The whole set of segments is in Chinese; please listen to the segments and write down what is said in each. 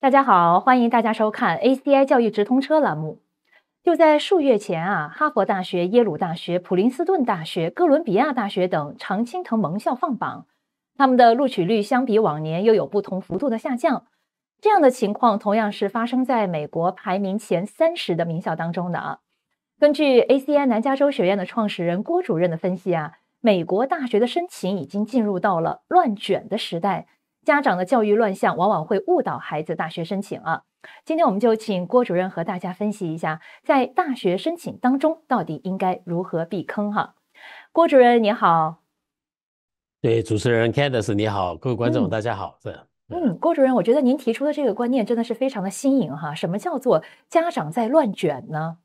大家好，欢迎大家收看 ACI 教育直通车栏目。就在数月前啊，哈佛大学、耶鲁大学、普林斯顿大学、哥伦比亚大学等常青藤盟校放榜，他们的录取率相比往年又有不同幅度的下降。这样的情况同样是发生在美国排名前三十的名校当中的啊。根据 ACI 南加州学院的创始人郭主任的分析啊，美国大学的申请已经进入到了乱卷的时代。家长的教育乱象往往会误导孩子大学申请啊。今天我们就请郭主任和大家分析一下，在大学申请当中到底应该如何避坑哈。郭主任你好，对主持人 c a n d i e 你好，各位观众大家好，是。嗯，郭主任，我觉得您提出的这个观念真的是非常的新颖哈。什么叫做家长在乱卷呢？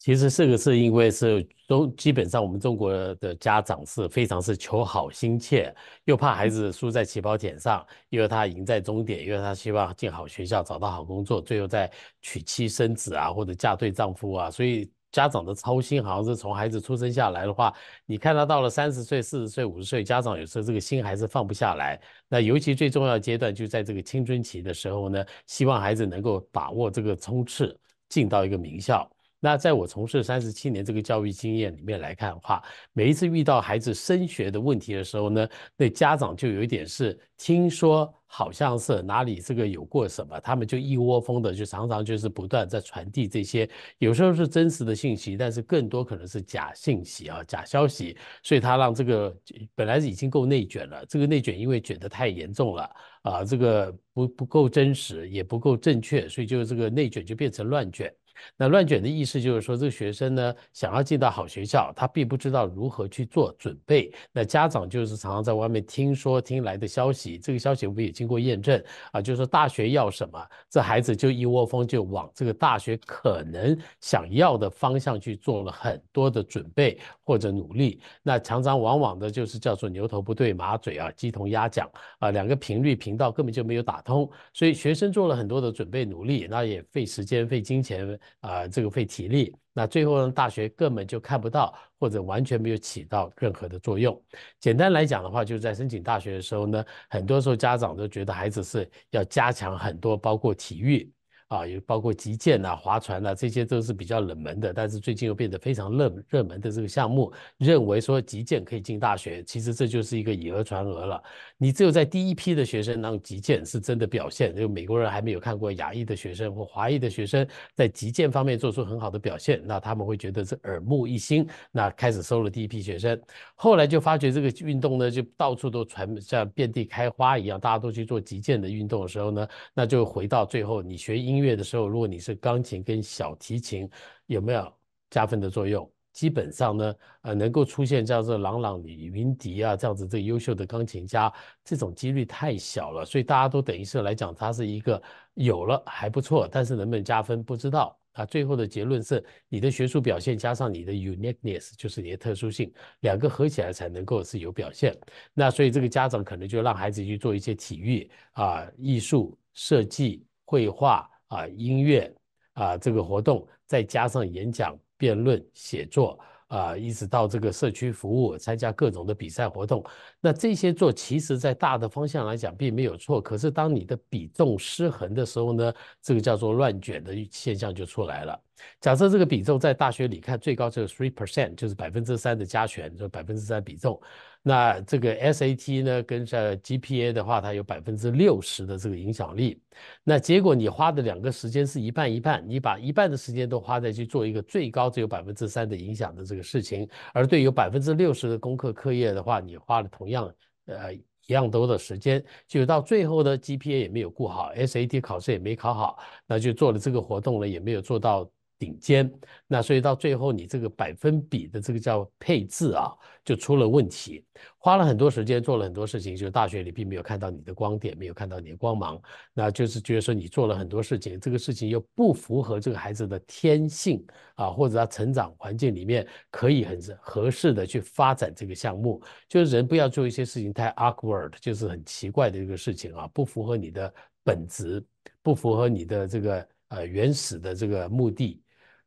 其实这个是因为是都基本上我们中国的家长是非常是求好心切，又怕孩子输在起跑点上，因为他赢在终点，因为他希望进好学校，找到好工作，最后再娶妻生子啊，或者嫁对丈夫啊。所以家长的操心，好像是从孩子出生下来的话，你看他到了三十岁、四十岁、五十岁，家长有时候这个心还是放不下来。那尤其最重要的阶段就在这个青春期的时候呢，希望孩子能够把握这个冲刺，进到一个名校。那在我从事三十七年这个教育经验里面来看的话，每一次遇到孩子升学的问题的时候呢，那家长就有一点是听说好像是哪里这个有过什么，他们就一窝蜂的就常常就是不断在传递这些，有时候是真实的信息，但是更多可能是假信息啊假消息，所以他让这个本来已经够内卷了，这个内卷因为卷得太严重了啊，这个不不够真实也不够正确，所以就这个内卷就变成乱卷。那乱卷的意思就是说，这个学生呢，想要进到好学校，他并不知道如何去做准备。那家长就是常常在外面听说听来的消息，这个消息我们也经过验证啊？就是说大学要什么，这孩子就一窝蜂就往这个大学可能想要的方向去做了很多的准备或者努力。那常常往往的就是叫做牛头不对马嘴啊，鸡同鸭讲啊，两个频率频道根本就没有打通。所以学生做了很多的准备努力，那也费时间费金钱。啊，这个费体力，那最后呢，大学根本就看不到，或者完全没有起到任何的作用。简单来讲的话，就是在申请大学的时候呢，很多时候家长都觉得孩子是要加强很多，包括体育。啊，有包括极剑呐、划船呐，这些都是比较冷门的，但是最近又变得非常热热门的这个项目。认为说极剑可以进大学，其实这就是一个以讹传讹了。你只有在第一批的学生当中，极限是真的表现。就美国人还没有看过亚裔的学生或华裔的学生在极剑方面做出很好的表现，那他们会觉得是耳目一新，那开始收了第一批学生。后来就发觉这个运动呢，就到处都传，像遍地开花一样，大家都去做极剑的运动的时候呢，那就回到最后，你学英。乐的时候，如果你是钢琴跟小提琴，有没有加分的作用？基本上呢，呃，能够出现这样子朗朗、李云迪啊这样子这优秀的钢琴家，这种几率太小了。所以大家都等于是来讲，它是一个有了还不错，但是能不能加分不知道啊。最后的结论是，你的学术表现加上你的 uniqueness，就是你的特殊性，两个合起来才能够是有表现。那所以这个家长可能就让孩子去做一些体育啊、艺术、设计、绘画。啊，音乐啊，这个活动再加上演讲、辩论、写作啊，一直到这个社区服务，参加各种的比赛活动，那这些做其实在大的方向来讲并没有错。可是当你的比重失衡的时候呢，这个叫做乱卷的现象就出来了。假设这个比重在大学里看最高只有 three percent，就是百分之三的加权，就百分之三比重。那这个 SAT 呢，跟这 GPA 的话，它有百分之六十的这个影响力。那结果你花的两个时间是一半一半，你把一半的时间都花在去做一个最高只有百分之三的影响的这个事情，而对有百分之六十的功课课业的话，你花了同样呃一样多的时间，就到最后的 GPA 也没有过好，SAT 考试也没考好，那就做了这个活动了，也没有做到。顶尖，那所以到最后，你这个百分比的这个叫配置啊，就出了问题。花了很多时间，做了很多事情，就大学里并没有看到你的光点，没有看到你的光芒。那就是觉得说你做了很多事情，这个事情又不符合这个孩子的天性啊，或者他成长环境里面可以很合适的去发展这个项目。就是人不要做一些事情太 awkward，就是很奇怪的一个事情啊，不符合你的本质，不符合你的这个呃原始的这个目的。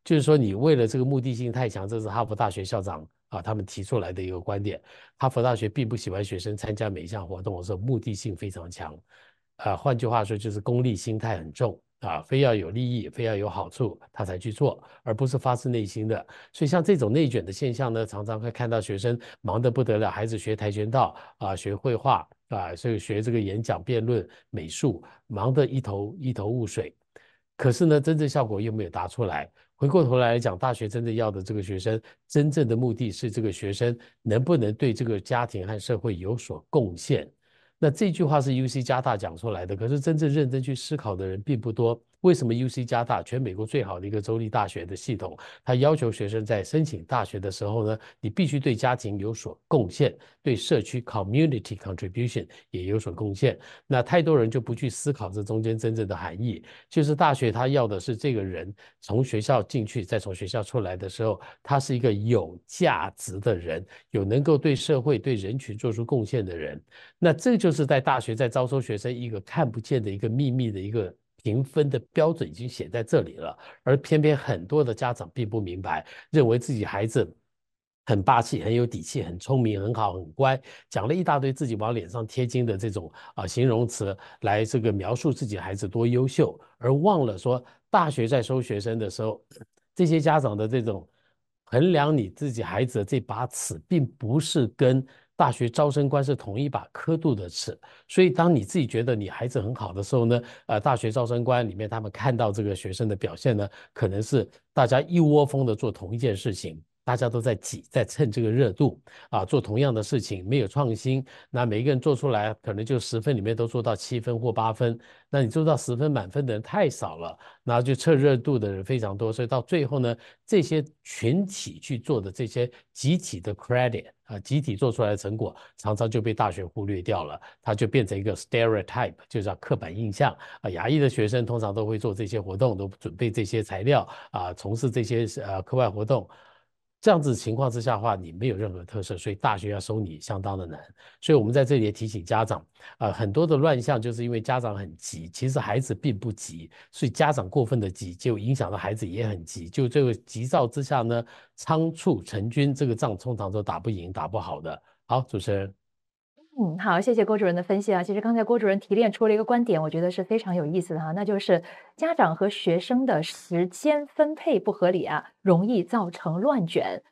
就是说，你为了这个目的性太强，这是哈佛大学校长啊他们提出来的一个观点。哈佛大学并不喜欢学生参加每一项活动，说目的性非常强，啊，换句话说就是功利心态很重啊，非要有利益，非要有好处他才去做，而不是发自内心的。所以像这种内卷的现象呢，常常会看到学生忙得不得了，孩子学跆拳道啊，学绘画啊，所以学这个演讲、辩论、美术，忙得一头一头雾水，可是呢，真正效果又没有达出来。回过头来讲，大学真正要的这个学生，真正的目的是这个学生能不能对这个家庭和社会有所贡献？那这句话是 U C 加大讲出来的，可是真正认真去思考的人并不多。为什么 U C 加大全美国最好的一个州立大学的系统，它要求学生在申请大学的时候呢，你必须对家庭有所贡献，对社区 community contribution 也有所贡献。那太多人就不去思考这中间真正的含义，就是大学他要的是这个人从学校进去，再从学校出来的时候，他是一个有价值的人，有能够对社会对人群做出贡献的人。那这就是在大学在招收学生一个看不见的一个秘密的一个。评分的标准已经写在这里了，而偏偏很多的家长并不明白，认为自己孩子很霸气、很有底气、很聪明、很好、很乖，讲了一大堆自己往脸上贴金的这种啊形容词来这个描述自己孩子多优秀，而忘了说，大学在收学生的时候，这些家长的这种衡量你自己孩子的这把尺，并不是跟。大学招生官是同一把刻度的尺，所以当你自己觉得你孩子很好的时候呢，呃，大学招生官里面他们看到这个学生的表现呢，可能是大家一窝蜂的做同一件事情。大家都在挤，在蹭这个热度啊，做同样的事情，没有创新。那每一个人做出来可能就十分里面都做到七分或八分。那你做到十分满分的人太少了，然后就蹭热度的人非常多。所以到最后呢，这些群体去做的这些集体的 credit 啊，集体做出来的成果常常就被大学忽略掉了，它就变成一个 stereotype，就叫刻板印象啊。牙医的学生通常都会做这些活动，都准备这些材料啊，从事这些呃课外活动。这样子情况之下的话，你没有任何特色，所以大学要收你相当的难。所以我们在这里也提醒家长，啊，很多的乱象就是因为家长很急，其实孩子并不急，所以家长过分的急，就影响到孩子也很急。就这个急躁之下呢，仓促成军，这个仗通常都打不赢、打不好的。好，主持人。嗯，好，谢谢郭主任的分析啊。其实刚才郭主任提炼出了一个观点，我觉得是非常有意思的哈，那就是家长和学生的时间分配不合理啊，容易造成乱卷。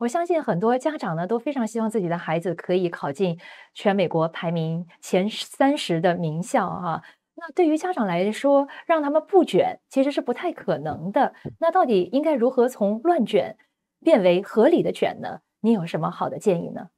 我相信很多家长呢都非常希望自己的孩子可以考进全美国排名前三十的名校哈。那对于家长来说，让他们不卷其实是不太可能的。那到底应该如何从乱卷变为合理的卷呢？你有什么好的建议呢？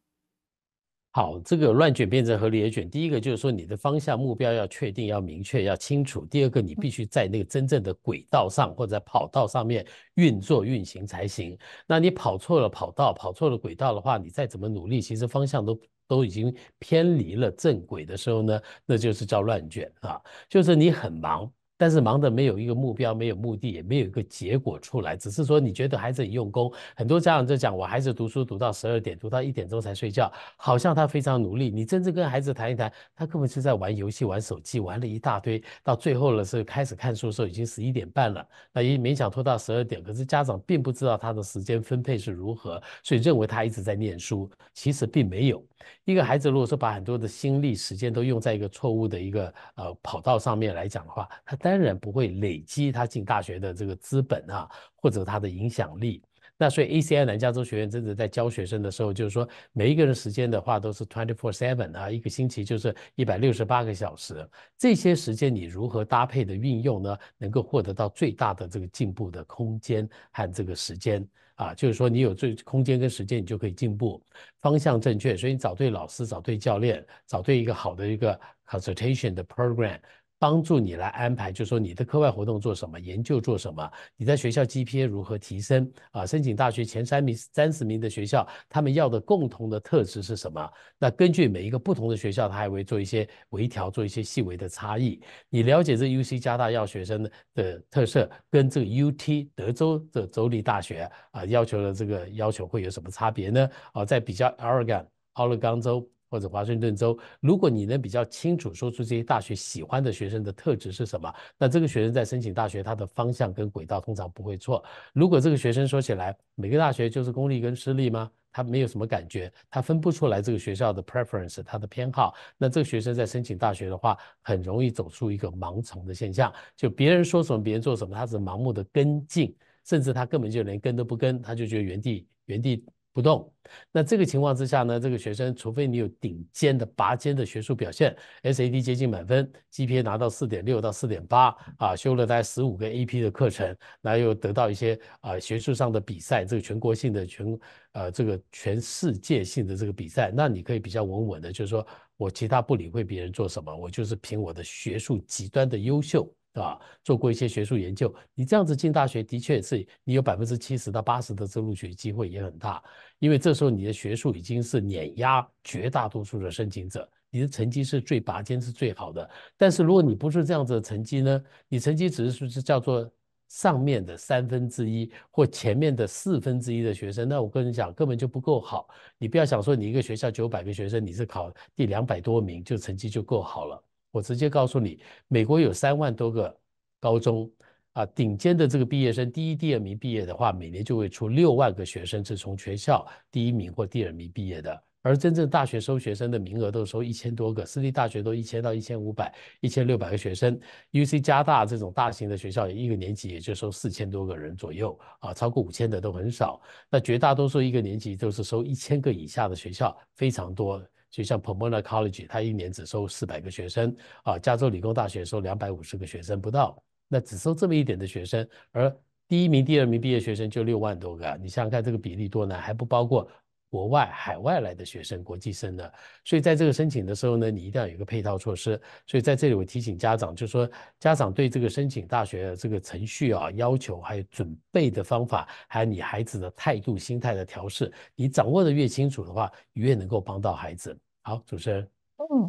好，这个乱卷变成合理也卷。第一个就是说，你的方向、目标要确定、要明确、要清楚。第二个，你必须在那个真正的轨道上或者跑道上面运作、运行才行。那你跑错了跑道、跑错了轨道的话，你再怎么努力，其实方向都都已经偏离了正轨的时候呢，那就是叫乱卷啊，就是你很忙。但是忙得没有一个目标，没有目的，也没有一个结果出来。只是说你觉得孩子很用功，很多家长就讲我孩子读书读到十二点，读到一点钟才睡觉，好像他非常努力。你真正跟孩子谈一谈，他根本是在玩游戏、玩手机、玩了一大堆，到最后了是开始看书的时候已经十一点半了，那也勉强拖到十二点。可是家长并不知道他的时间分配是如何，所以认为他一直在念书，其实并没有。一个孩子如果说把很多的心力、时间都用在一个错误的一个呃跑道上面来讲的话，他单。当然不会累积他进大学的这个资本啊，或者他的影响力。那所以 ACI 南加州学院真的在教学生的时候，就是说每一个人时间的话都是 twenty four seven 啊，一个星期就是一百六十八个小时。这些时间你如何搭配的运用呢？能够获得到最大的这个进步的空间和这个时间啊，就是说你有最空间跟时间，你就可以进步，方向正确。所以你找对老师，找对教练，找对一个好的一个 consultation 的 program。帮助你来安排，就说你的课外活动做什么，研究做什么，你在学校 GPA 如何提升啊？申请大学前三名、三十名的学校，他们要的共同的特质是什么？那根据每一个不同的学校，它还会做一些微调，做一些细微的差异。你了解这 UC 加大要学生的特色，跟这个 UT 德州的州立大学啊要求的这个要求会有什么差别呢？啊，在比较 Oregon，奥勒冈州。或者华盛顿州，如果你能比较清楚说出这些大学喜欢的学生的特质是什么，那这个学生在申请大学，他的方向跟轨道通常不会错。如果这个学生说起来每个大学就是公立跟私立吗？他没有什么感觉，他分不出来这个学校的 preference，他的偏好，那这个学生在申请大学的话，很容易走出一个盲从的现象，就别人说什么别人做什么，他是盲目的跟进，甚至他根本就连跟都不跟，他就觉得原地原地。不动，那这个情况之下呢，这个学生除非你有顶尖的拔尖的学术表现，SAT 接近满分，GPA 拿到四点六到四点八啊，修了大概十五个 AP 的课程，那又得到一些啊学术上的比赛，这个全国性的全呃这个全世界性的这个比赛，那你可以比较稳稳的，就是说我其他不理会别人做什么，我就是凭我的学术极端的优秀。对吧？做过一些学术研究，你这样子进大学，的确是你有百分之七十到八十的这录取机会也很大，因为这时候你的学术已经是碾压绝大多数的申请者，你的成绩是最拔尖、是最好的。但是如果你不是这样子的成绩呢？你成绩只是是叫做上面的三分之一或前面的四分之一的学生，那我跟你讲，根本就不够好。你不要想说你一个学校九百个学生，你是考第两百多名，就成绩就够好了。我直接告诉你，美国有三万多个高中啊，顶尖的这个毕业生，第一、第二名毕业的话，每年就会出六万个学生是从全校第一名或第二名毕业的。而真正大学收学生的名额都收一千多个，私立大学都一千到一千五百、一千六百个学生。U C 加大这种大型的学校，一个年级也就收四千多个人左右啊，超过五千的都很少。那绝大多数一个年级都是收一千个以下的学校，非常多。就像 Pomona College，它一年只收四百个学生啊，加州理工大学收两百五十个学生不到，那只收这么一点的学生，而第一名、第二名毕业学生就六万多个，你想想看这个比例多难，还不包括。国外、海外来的学生，国际生的。所以在这个申请的时候呢，你一定要有一个配套措施。所以在这里我提醒家长，就是说家长对这个申请大学的这个程序啊、要求，还有准备的方法，还有你孩子的态度、心态的调试，你掌握的越清楚的话，越能够帮到孩子。好，主持人。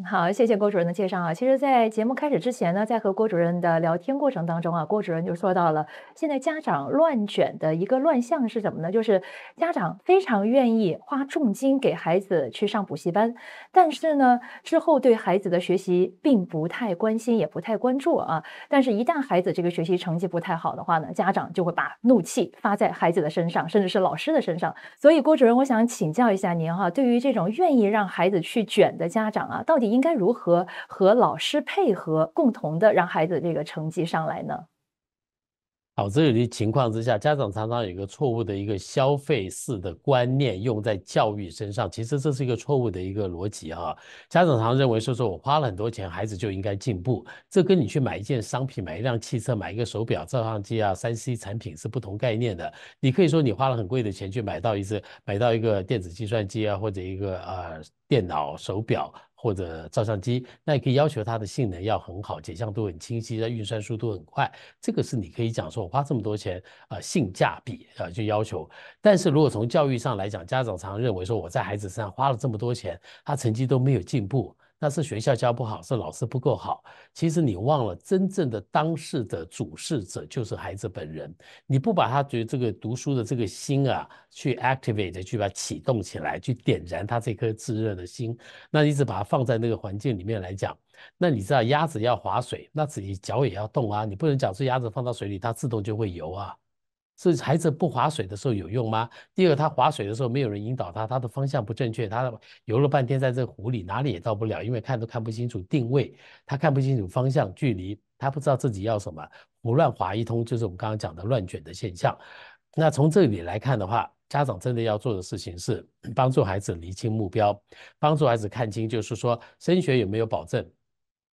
好，谢谢郭主任的介绍啊。其实，在节目开始之前呢，在和郭主任的聊天过程当中啊，郭主任就说到了现在家长乱卷的一个乱象是什么呢？就是家长非常愿意花重金给孩子去上补习班，但是呢，之后对孩子的学习并不太关心，也不太关注啊。但是，一旦孩子这个学习成绩不太好的话呢，家长就会把怒气发在孩子的身上，甚至是老师的身上。所以，郭主任，我想请教一下您哈，对于这种愿意让孩子去卷的家长啊，到底？应该如何和老师配合，共同的让孩子这个成绩上来呢？好，这里的情况之下，家长常常有一个错误的一个消费式的观念用在教育身上，其实这是一个错误的一个逻辑啊。家长常认为说说，我花了很多钱，孩子就应该进步。这跟你去买一件商品、买一辆汽车、买一个手表、照相机啊、三 C 产品是不同概念的。你可以说你花了很贵的钱去买到一只、买到一个电子计算机啊，或者一个呃电脑、手表。或者照相机，那也可以要求它的性能要很好，解像度很清晰，它运算速度很快，这个是你可以讲说，我花这么多钱啊，性价比啊就要求。但是如果从教育上来讲，家长常认为说，我在孩子身上花了这么多钱，他成绩都没有进步。那是学校教不好，是老师不够好。其实你忘了，真正的当事的主事者就是孩子本人。你不把他觉得这个读书的这个心啊，去 activate 去把它启动起来，去点燃他这颗炙热的心。那一直把它放在那个环境里面来讲，那你知道鸭子要划水，那自己脚也要动啊。你不能讲说鸭子放到水里，它自动就会游啊。是孩子不划水的时候有用吗？第二，他划水的时候没有人引导他，他的方向不正确，他游了半天在这湖里哪里也到不了，因为看都看不清楚定位，他看不清楚方向距离，他不知道自己要什么，胡乱划一通，就是我们刚刚讲的乱卷的现象。那从这里来看的话，家长真的要做的事情是帮助孩子厘清目标，帮助孩子看清，就是说升学有没有保证，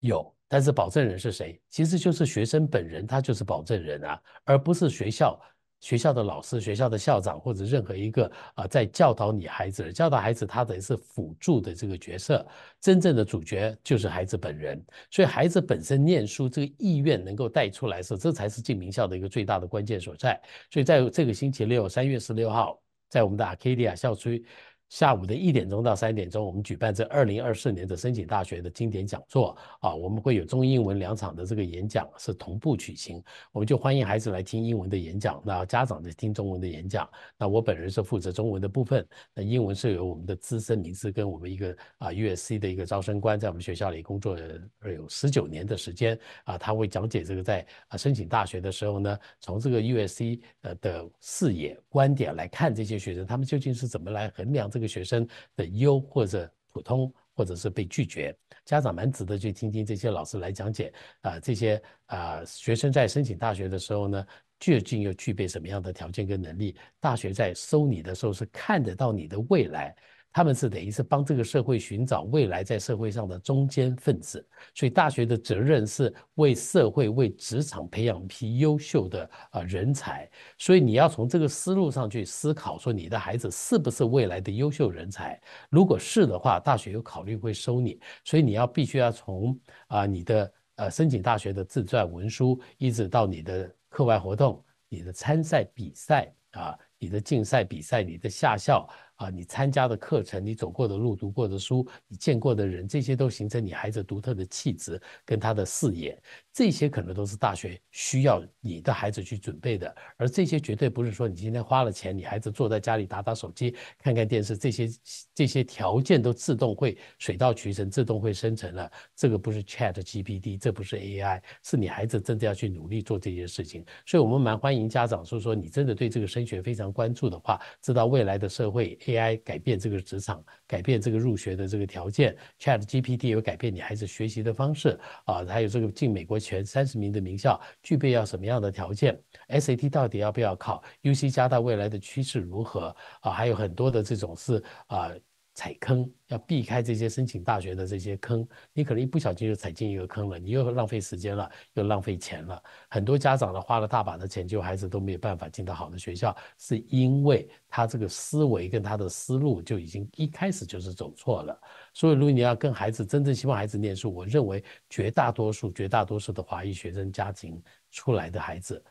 有，但是保证人是谁？其实就是学生本人，他就是保证人啊，而不是学校。学校的老师、学校的校长或者任何一个啊，在教导你孩子、教导孩子，他等于是辅助的这个角色，真正的主角就是孩子本人。所以，孩子本身念书这个意愿能够带出来，是这才是进名校的一个最大的关键所在。所以，在这个星期六，三月十六号，在我们的 Arcadia 校区。下午的一点钟到三点钟，我们举办这二零二四年的申请大学的经典讲座啊，我们会有中英文两场的这个演讲是同步举行，我们就欢迎孩子来听英文的演讲，那家长在听中文的演讲。那我本人是负责中文的部分，那英文是由我们的资深名师跟我们一个啊 U S C 的一个招生官在我们学校里工作有十九年的时间啊，他会讲解这个在啊申请大学的时候呢，从这个 U S C 呃的视野观点来看这些学生他们究竟是怎么来衡量这个。学生的优或者普通，或者是被拒绝，家长蛮值得去听听这些老师来讲解啊，这些啊学生在申请大学的时候呢，究竟要具备什么样的条件跟能力？大学在收你的时候是看得到你的未来。他们是等于是帮这个社会寻找未来在社会上的中间分子，所以大学的责任是为社会、为职场培养一批优秀的啊人才。所以你要从这个思路上去思考，说你的孩子是不是未来的优秀人才？如果是的话，大学有考虑会收你。所以你要必须要从啊你的呃申请大学的自传文书，一直到你的课外活动、你的参赛比赛啊、你的竞赛比赛、你的下校。啊，你参加的课程，你走过的路，读过的书，你见过的人，这些都形成你孩子独特的气质跟他的视野，这些可能都是大学需要你的孩子去准备的。而这些绝对不是说你今天花了钱，你孩子坐在家里打打手机、看看电视，这些这些条件都自动会水到渠成、自动会生成了。这个不是 Chat GPT，这不是 AI，是你孩子真的要去努力做这些事情。所以我们蛮欢迎家长说说你真的对这个升学非常关注的话，知道未来的社会。AI 改变这个职场，改变这个入学的这个条件，Chat GPT 有改变你孩子学习的方式啊。还有这个进美国前三十名的名校，具备要什么样的条件？SAT 到底要不要考？UC 加大未来的趋势如何啊？还有很多的这种是啊。踩坑要避开这些申请大学的这些坑，你可能一不小心就踩进一个坑了，你又浪费时间了，又浪费钱了。很多家长呢花了大把的钱，就孩子都没有办法进到好的学校，是因为他这个思维跟他的思路就已经一开始就是走错了。所以，如果你要跟孩子真正希望孩子念书，我认为绝大多数绝大多数的华裔学生家庭出来的孩子，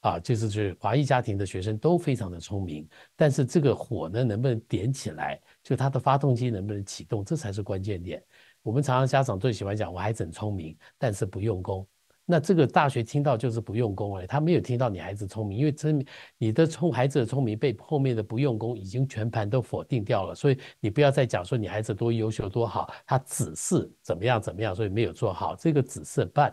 啊，就是是华裔家庭的学生都非常的聪明，但是这个火呢，能不能点起来？就他的发动机能不能启动，这才是关键点。我们常常家长最喜欢讲，我孩子很聪明，但是不用功。那这个大学听到就是不用功诶，他没有听到你孩子聪明，因为真你的聪孩子的聪明被后面的不用功已经全盘都否定掉了。所以你不要再讲说你孩子多优秀多好，他只是怎么样怎么样，所以没有做好。这个只是 but。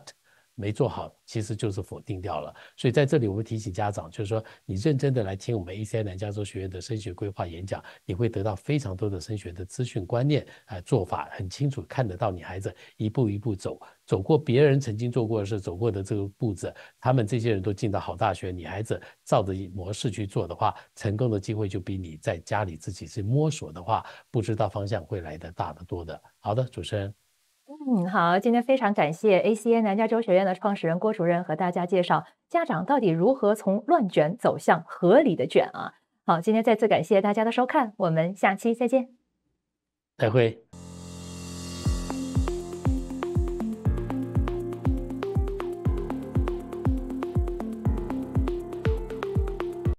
没做好，其实就是否定掉了。所以在这里，我们提醒家长，就是说，你认真的来听我们 ACN 加州学院的升学规划演讲，你会得到非常多的升学的资讯、观念、哎做法，很清楚看得到你孩子一步一步走，走过别人曾经做过的事，走过的这个步子，他们这些人都进到好大学，你孩子照着模式去做的话，成功的机会就比你在家里自己去摸索的话，不知道方向会来的大得多的。好的，主持人。嗯，好，今天非常感谢 A C A 南加州学院的创始人郭主任和大家介绍家长到底如何从乱卷走向合理的卷啊。好，今天再次感谢大家的收看，我们下期再见，再会。